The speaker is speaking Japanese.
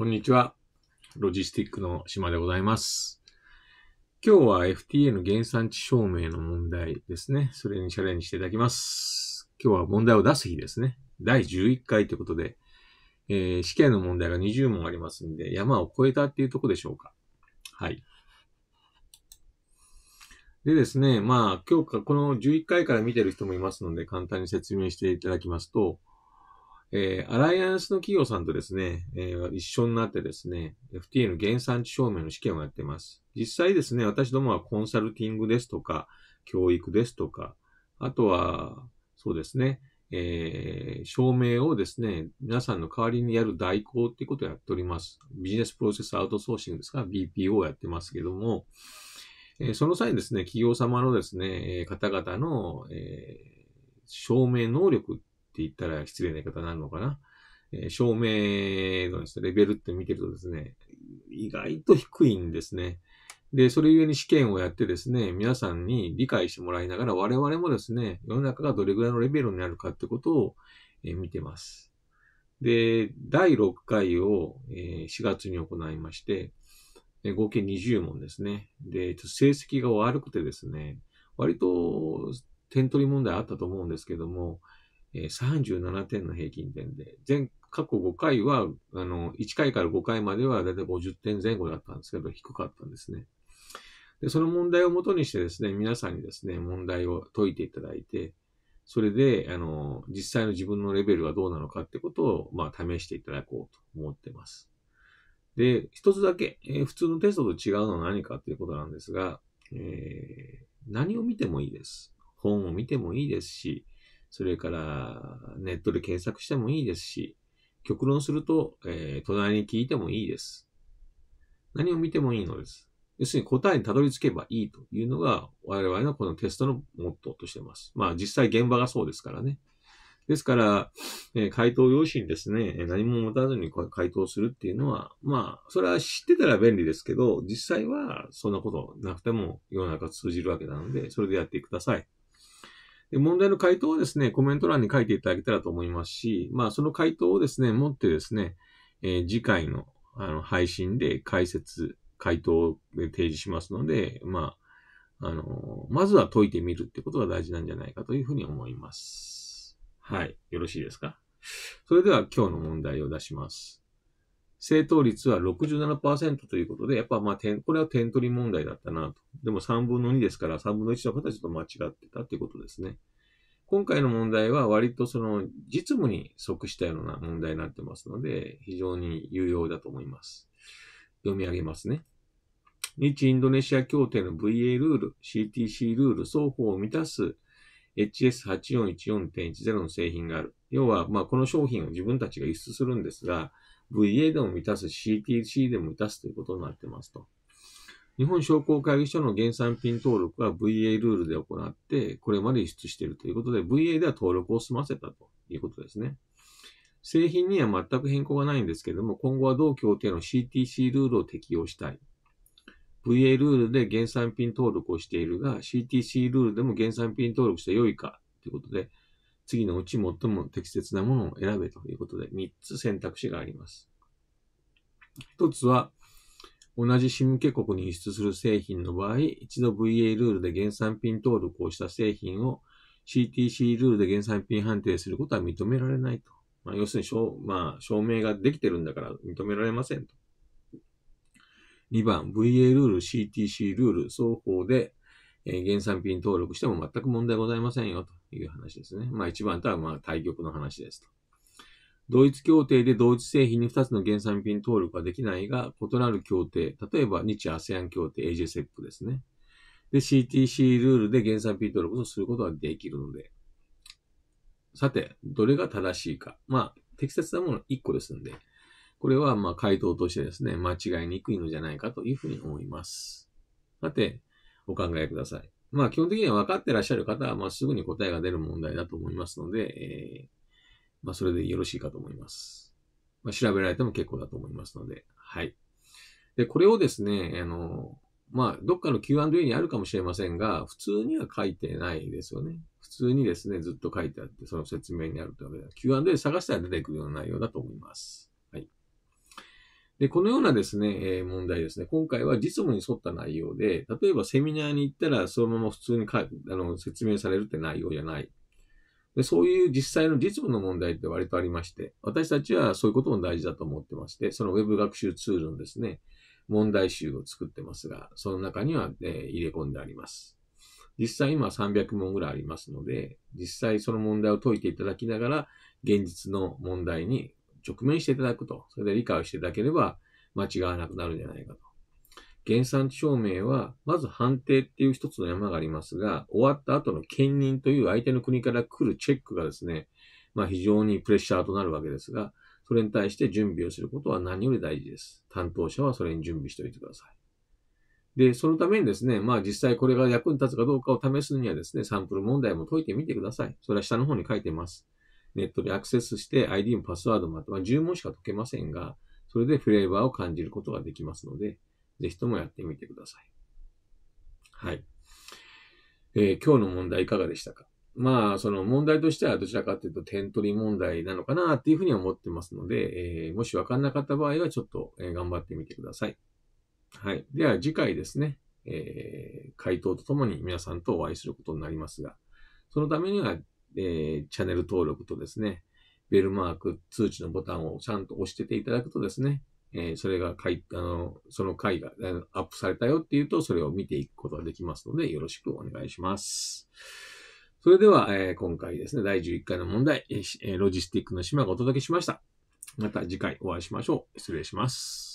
こんにちは。ロジスティックの島でございます。今日は FTA の原産地証明の問題ですね。それにチャレンジしていただきます。今日は問題を出す日ですね。第11回ということで、えー、試験の問題が20問ありますんで、山を越えたっていうとこでしょうか。はい。でですね、まあ、今日か、この11回から見てる人もいますので、簡単に説明していただきますと、えー、アライアンスの企業さんとですね、えー、一緒になってですね、FTA の原産地証明の試験をやってます。実際ですね、私どもはコンサルティングですとか、教育ですとか、あとは、そうですね、えー、証明をですね、皆さんの代わりにやる代行っていうことをやっております。ビジネスプロセスアウトソーシングですか、BPO をやってますけども、えー、その際にですね、企業様のですね、方々の、えー、証明能力って言ったら失礼な言い方になるのかな。えー、照明のです、ね、レベルって見てるとですね、意外と低いんですね。で、それゆえに試験をやってですね、皆さんに理解してもらいながら、我々もですね、世の中がどれぐらいのレベルになるかってことを、えー、見てます。で、第6回を、えー、4月に行いまして、えー、合計20問ですね。で、成績が悪くてですね、割と点取り問題あったと思うんですけども、37点の平均点で、全過去5回は、あの、1回から5回まではだいたい50点前後だったんですけど、低かったんですね。で、その問題をもとにしてですね、皆さんにですね、問題を解いていただいて、それで、あの、実際の自分のレベルがどうなのかってことを、まあ、試していただこうと思ってます。で、一つだけ、えー、普通のテストと違うのは何かっていうことなんですが、えー、何を見てもいいです。本を見てもいいですし、それからネットで検索してもいいですし、極論すると、えー、隣に聞いてもいいです。何を見てもいいのです。要するに答えにたどり着けばいいというのが我々のこのテストのモットーとしてます。まあ実際現場がそうですからね。ですから、えー、回答用紙にですね、何も持たずに回答するっていうのは、まあ、それは知ってたら便利ですけど、実際はそんなことなくても世の中通じるわけなので、それでやってください。問題の回答をですね、コメント欄に書いていただけたらと思いますし、まあ、その回答をですね、持ってですね、えー、次回のあの配信で解説、回答を提示しますので、まあ、あの、まずは解いてみるってことが大事なんじゃないかというふうに思います。はい。よろしいですかそれでは今日の問題を出します。正答率は67%ということで、やっぱまあ点、これは点取り問題だったなと。でも3分の2ですから、3分の1の方はちょっと間違ってたということですね。今回の問題は割とその実務に即したような問題になってますので、非常に有用だと思います。読み上げますね。日インドネシア協定の VA ルール、CTC ルール、双方を満たす HS8414.10 の製品がある。要は、まあ、この商品を自分たちが輸出するんですが、VA でも満たす、CTC でも満たすということになってますと。日本商工会議所の原産品登録は VA ルールで行って、これまで輸出しているということで、VA では登録を済ませたということですね。製品には全く変更がないんですけれども、今後は同協定の CTC ルールを適用したい。VA ルールで原産品登録をしているが、CTC ルールでも原産品登録して良いかということで、次のうち最も適切なものを選べということで、3つ選択肢があります。1つは、同じ仕向け国に輸出する製品の場合、一度 VA ルールで原産品登録をした製品を CTC ルールで原産品判定することは認められないと。まあ、要するに、まあ、証明ができてるんだから認められませんと。2番、VA ルール、CTC ルール、双方で、え原産品登録しても全く問題ございませんよという話ですね。まあ1番とはまあ対局の話ですと。同一協定で同一製品に2つの原産品登録はできないが、異なる協定、例えば日アセアン協定 AJSEP ですね。で、CTC ルールで原産品登録をすることができるので。さて、どれが正しいか。まあ、適切なもの1個ですんで。これは、まあ、回答としてですね、間違いにくいのじゃないかというふうに思います。さて、お考えください。まあ、基本的には分かってらっしゃる方は、まあ、すぐに答えが出る問題だと思いますので、えー、まあ、それでよろしいかと思います。まあ、調べられても結構だと思いますので、はい。で、これをですね、あの、まあ、どっかの Q&A にあるかもしれませんが、普通には書いてないですよね。普通にですね、ずっと書いてあって、その説明にあるというわけで、Q&A 探したら出てくるような内容だと思います。で、このようなですね、え問題ですね。今回は実務に沿った内容で、例えばセミナーに行ったらそのまま普通にかあの説明されるって内容じゃない。でそういう実際の実務の問題って割とありまして、私たちはそういうことも大事だと思ってまして、その web 学習ツールのですね、問題集を作ってますが、その中には、ね、入れ込んであります。実際今300問ぐらいありますので、実際その問題を解いていただきながら、現実の問題に直面していただくと、それで理解をしていただければ、間違わなくなるんじゃないかと。原産地証明は、まず判定っていう一つの山がありますが、終わった後の兼任という相手の国から来るチェックがですね、まあ非常にプレッシャーとなるわけですが、それに対して準備をすることは何より大事です。担当者はそれに準備しておいてください。で、そのためにですね、まあ実際これが役に立つかどうかを試すにはですね、サンプル問題も解いてみてください。それは下の方に書いてます。ネットでアクセスして、ID もパスワードもあって、まあ、10問しか解けませんが、それでフレーバーを感じることができますので、ぜひともやってみてください。はい。えー、今日の問題いかがでしたかまあ、その問題としてはどちらかというと点取り問題なのかなっていうふうに思ってますので、えー、もしわかんなかった場合はちょっと、えー、頑張ってみてください。はい。では次回ですね、えー、回答とともに皆さんとお会いすることになりますが、そのためにはえー、チャンネル登録とですね、ベルマーク通知のボタンをちゃんと押してていただくとですね、えー、それがいあの、その回がアップされたよっていうと、それを見ていくことができますので、よろしくお願いします。それでは、えー、今回ですね、第11回の問題、えー、ロジスティックの島がお届けしました。また次回お会いしましょう。失礼します。